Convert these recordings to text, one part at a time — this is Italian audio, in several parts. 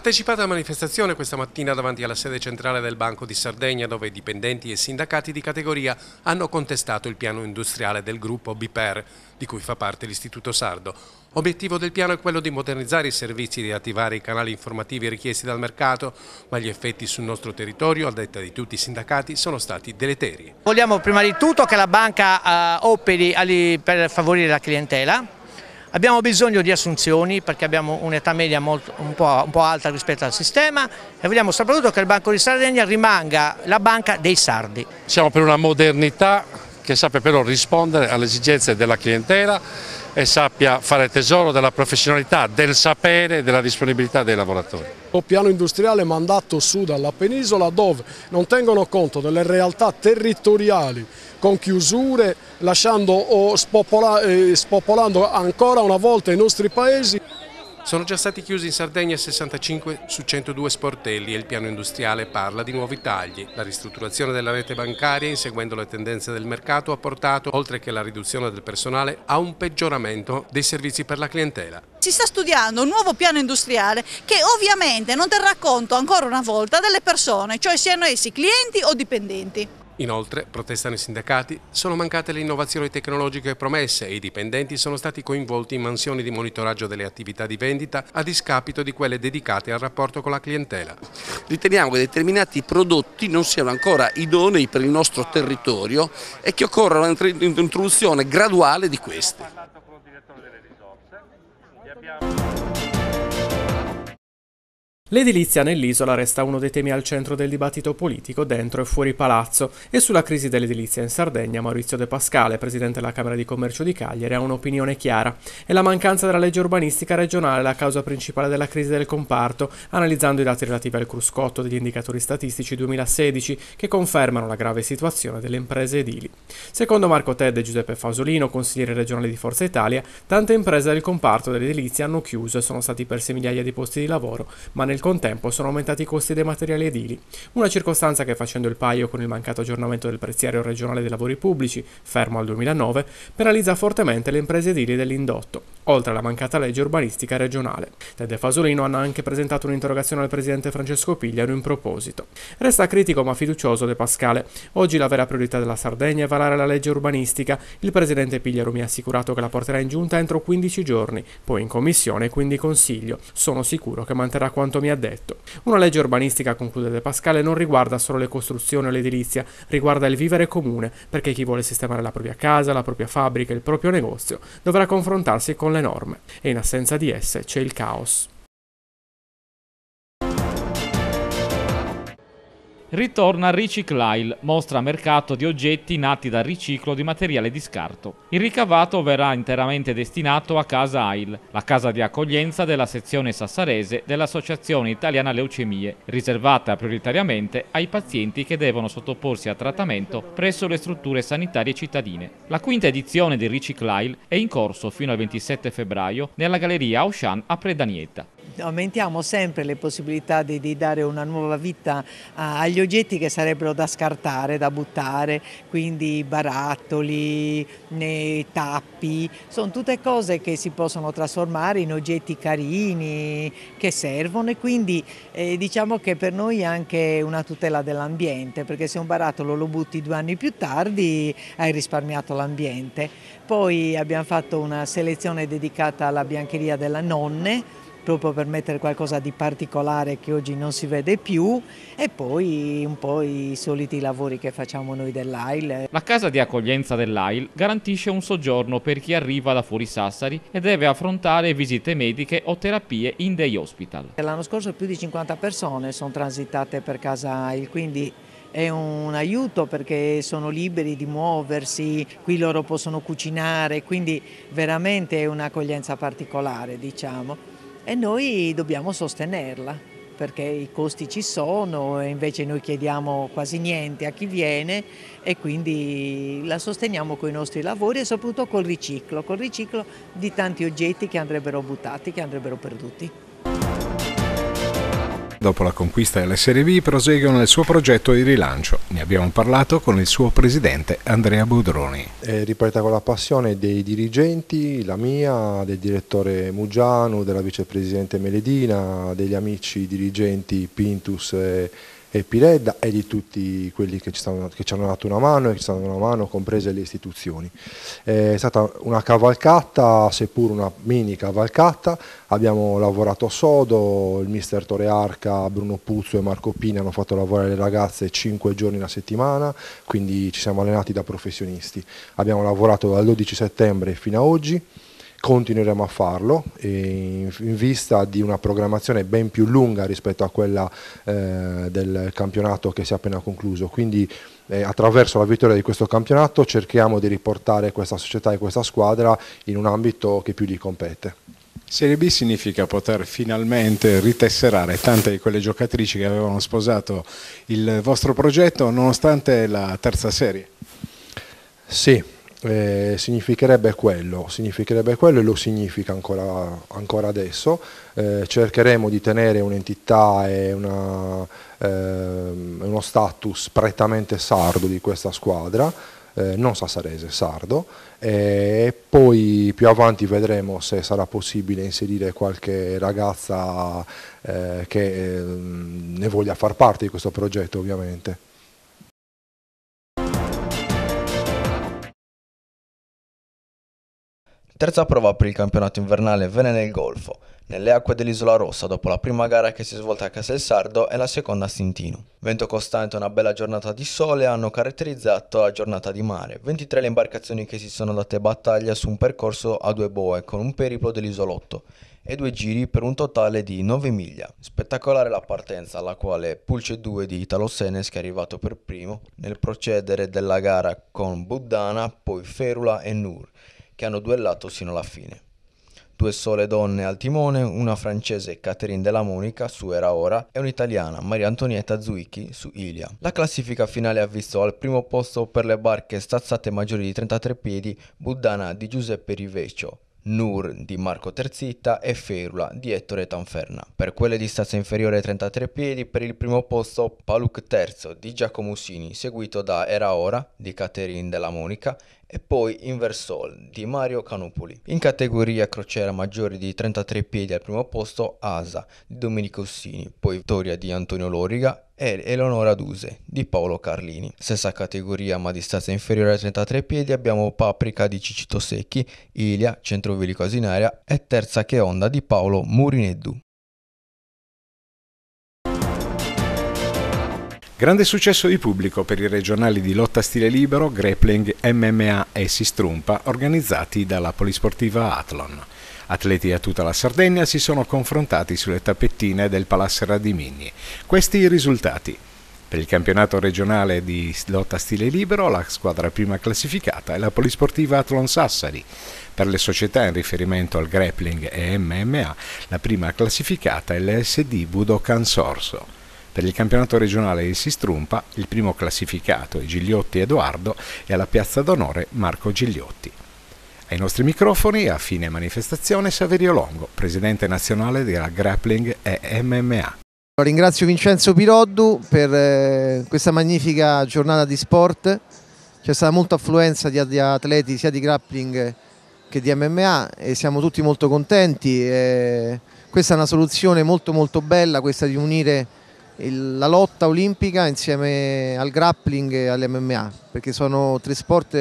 partecipato alla manifestazione questa mattina davanti alla sede centrale del Banco di Sardegna dove dipendenti e sindacati di categoria hanno contestato il piano industriale del gruppo BIPER, di cui fa parte l'Istituto Sardo. Obiettivo del piano è quello di modernizzare i servizi e attivare i canali informativi richiesti dal mercato, ma gli effetti sul nostro territorio, a detta di tutti i sindacati, sono stati deleteri. Vogliamo prima di tutto che la banca eh, operi per favorire la clientela, Abbiamo bisogno di assunzioni perché abbiamo un'età media molto, un, po', un, po', alta rispetto al sistema e vogliamo soprattutto che il Banco di Sardegna rimanga la banca dei sardi. Siamo per una modernità che sappia però rispondere alle esigenze della clientela, e sappia fare tesoro della professionalità, del sapere e della disponibilità dei lavoratori. Il piano industriale mandato su dalla penisola dove non tengono conto delle realtà territoriali con chiusure, lasciando o eh, spopolando ancora una volta i nostri paesi. Sono già stati chiusi in Sardegna 65 su 102 sportelli e il piano industriale parla di nuovi tagli. La ristrutturazione della rete bancaria, inseguendo le tendenze del mercato, ha portato, oltre che alla riduzione del personale, a un peggioramento dei servizi per la clientela. Si sta studiando un nuovo piano industriale che ovviamente non terrà conto ancora una volta delle persone, cioè siano essi clienti o dipendenti. Inoltre, protestano i sindacati, sono mancate le innovazioni tecnologiche promesse e i dipendenti sono stati coinvolti in mansioni di monitoraggio delle attività di vendita a discapito di quelle dedicate al rapporto con la clientela. Riteniamo che determinati prodotti non siano ancora idonei per il nostro territorio e che occorra un'introduzione graduale di questi. Ho parlato con il direttore delle risorse. L'edilizia nell'isola resta uno dei temi al centro del dibattito politico dentro e fuori palazzo e sulla crisi dell'edilizia in Sardegna Maurizio De Pascale, presidente della Camera di Commercio di Cagliari, ha un'opinione chiara. È la mancanza della legge urbanistica regionale la causa principale della crisi del comparto, analizzando i dati relativi al cruscotto degli indicatori statistici 2016 che confermano la grave situazione delle imprese edili. Secondo Marco Ted e Giuseppe Fasolino, consigliere regionale di Forza Italia, tante imprese del comparto dell'edilizia hanno chiuso e sono stati persi migliaia di posti di lavoro, ma nel nel contempo sono aumentati i costi dei materiali edili, una circostanza che facendo il paio con il mancato aggiornamento del preziario regionale dei lavori pubblici, fermo al 2009, penalizza fortemente le imprese edili dell'indotto, oltre alla mancata legge urbanistica regionale. Tede Fasolino hanno anche presentato un'interrogazione al presidente Francesco Pigliaro in proposito. Resta critico ma fiducioso De Pascale. Oggi la vera priorità della Sardegna è varare la legge urbanistica. Il presidente Pigliaro mi ha assicurato che la porterà in giunta entro 15 giorni, poi in commissione e quindi consiglio. Sono sicuro che manterrà quanto mi ha ha detto. Una legge urbanistica, conclude De Pascale, non riguarda solo le costruzioni o l'edilizia, riguarda il vivere comune, perché chi vuole sistemare la propria casa, la propria fabbrica, il proprio negozio, dovrà confrontarsi con le norme, e in assenza di esse c'è il caos. Ritorna Recyclile, mostra mercato di oggetti nati dal riciclo di materiale di scarto. Il ricavato verrà interamente destinato a Casa AIL, la casa di accoglienza della sezione sassarese dell'Associazione Italiana Leucemie, riservata prioritariamente ai pazienti che devono sottoporsi a trattamento presso le strutture sanitarie cittadine. La quinta edizione di Recyclile è in corso fino al 27 febbraio nella Galleria Auchan a Predanieta aumentiamo sempre le possibilità di, di dare una nuova vita agli oggetti che sarebbero da scartare, da buttare, quindi barattoli, eh, tappi, sono tutte cose che si possono trasformare in oggetti carini, che servono e quindi eh, diciamo che per noi è anche una tutela dell'ambiente, perché se un barattolo lo butti due anni più tardi hai risparmiato l'ambiente. Poi abbiamo fatto una selezione dedicata alla biancheria della nonne, proprio per mettere qualcosa di particolare che oggi non si vede più e poi un po' i soliti lavori che facciamo noi dell'AIL. La casa di accoglienza dell'AIL garantisce un soggiorno per chi arriva da fuori Sassari e deve affrontare visite mediche o terapie in dei hospital. L'anno scorso più di 50 persone sono transitate per casa AIL, quindi è un aiuto perché sono liberi di muoversi, qui loro possono cucinare, quindi veramente è un'accoglienza particolare diciamo e noi dobbiamo sostenerla perché i costi ci sono e invece noi chiediamo quasi niente a chi viene e quindi la sosteniamo con i nostri lavori e soprattutto col riciclo, col riciclo di tanti oggetti che andrebbero buttati, che andrebbero perduti. Dopo la conquista della Serie B proseguono nel suo progetto di rilancio. Ne abbiamo parlato con il suo presidente Andrea Budroni. È ripartita con la passione dei dirigenti, la mia, del direttore Mugiano, della vicepresidente Meledina, degli amici dirigenti Pintus e e Piredda e di tutti quelli che ci, stanno, che ci, hanno dato una mano e che ci stanno dato una mano, comprese le istituzioni. È stata una cavalcata, seppur una mini cavalcata, abbiamo lavorato sodo, il mister Torearca, Bruno Puzzo e Marco Pini hanno fatto lavorare le ragazze 5 giorni alla settimana, quindi ci siamo allenati da professionisti. Abbiamo lavorato dal 12 settembre fino a oggi continueremo a farlo in, vista di una programmazione ben più lunga rispetto a quella eh, del campionato che si è appena concluso. Quindi eh, attraverso la vittoria di questo campionato cerchiamo di riportare questa società e questa squadra in un ambito che più gli compete. Serie B significa poter finalmente ritesserare tante di quelle giocatrici che avevano sposato il vostro progetto nonostante la terza serie. Sì, eh, significherebbe quello, significherebbe quello e lo significa ancora, ancora adesso. Eh, cercheremo di tenere un'entità e una, eh, uno status prettamente sardo di questa squadra, eh, non sassarese, sardo, e poi più avanti vedremo se sarà possibile inserire qualche ragazza eh, che ehm, ne voglia far parte di questo progetto ovviamente. Terza prova per il campionato invernale Vene nel Golfo, nelle acque dell'Isola Rossa dopo la prima gara che si è svolta a Sardo e la seconda a Sintino. Vento costante e una bella giornata di sole hanno caratterizzato la giornata di mare. 23 le imbarcazioni che si sono date battaglia su un percorso a due boe con un periplo dell'isolotto e due giri per un totale di 9 miglia. Spettacolare la partenza alla quale Pulce 2 di Italo Senes che è arrivato per primo nel procedere della gara con Buddana, poi Ferula e Nur che hanno duellato sino alla fine. Due sole donne al timone, una francese Catherine della Monica su Era Ora e un'italiana Maria Antonietta Zuicchi su Ilia. La classifica finale ha visto al primo posto per le barche stazzate maggiori di 33 piedi Buddana di Giuseppe Rivecio, Nur di Marco Terzita e Ferula di Ettore Tanferna. Per quelle di stazza inferiore ai 33 piedi per il primo posto Paluc III di Giacomo Usini, seguito da Era Ora di Caterin della Monica e poi Inversol di Mario Canupoli. In categoria crociera maggiore di 33 piedi al primo posto Asa di Domenico Ussini, poi Vittoria di Antonio Loriga e Eleonora Duse di Paolo Carlini. Stessa categoria ma distanza inferiore a 33 piedi abbiamo Paprika di Cicito Secchi, Ilia, Centrovili Casinaria e Terza Che Onda di Paolo Murineddu. Grande successo di pubblico per i regionali di lotta stile libero, grappling, MMA e si strumpa organizzati dalla polisportiva Athlon. Atleti da tutta la Sardegna si sono confrontati sulle tappettine del Palace Radimini. Questi i risultati. Per il campionato regionale di lotta stile libero la squadra prima classificata è la Polisportiva Athlon Sassari. Per le società in riferimento al grappling e MMA la prima classificata è l'SD Budokan Sorso. Per il campionato regionale di Sistrumpa, il primo classificato è Gigliotti Edoardo e alla piazza d'onore Marco Gigliotti. Ai nostri microfoni, a fine manifestazione, Saverio Longo, presidente nazionale della Grappling e MMA. Ringrazio Vincenzo Piroddu per eh, questa magnifica giornata di sport. C'è stata molta affluenza di atleti sia di grappling che di MMA e siamo tutti molto contenti. questa è una soluzione molto molto bella, questa di unire la lotta olimpica insieme al grappling e all'MMA, perché sono tre sport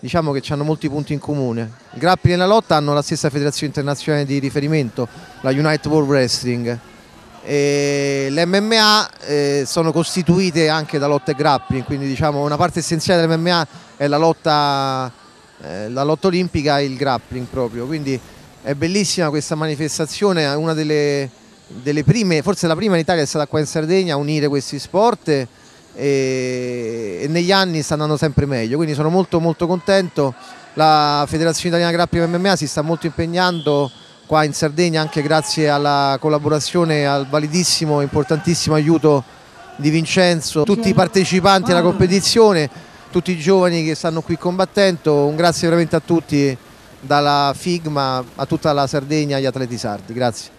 diciamo che hanno molti punti in comune. Grappoli e la lotta hanno la stessa federazione internazionale di riferimento, la United World Wrestling. L'MMA eh, sono costituite anche da lotta e grappling, quindi diciamo una parte essenziale dell'MMA è la lotta, eh, la lotta olimpica e il grappling proprio, quindi è bellissima questa manifestazione, una delle, delle prime, forse la prima in Italia è stata qua in Sardegna a unire questi sport e, e negli anni sta andando sempre meglio, quindi sono molto molto contento, la Federazione Italiana Grappling MMA si sta molto impegnando qua in Sardegna anche grazie alla collaborazione, al validissimo e importantissimo aiuto di Vincenzo, tutti i partecipanti alla competizione, tutti i giovani che stanno qui combattendo, un grazie veramente a tutti dalla Figma a tutta la Sardegna agli atleti sardi, grazie.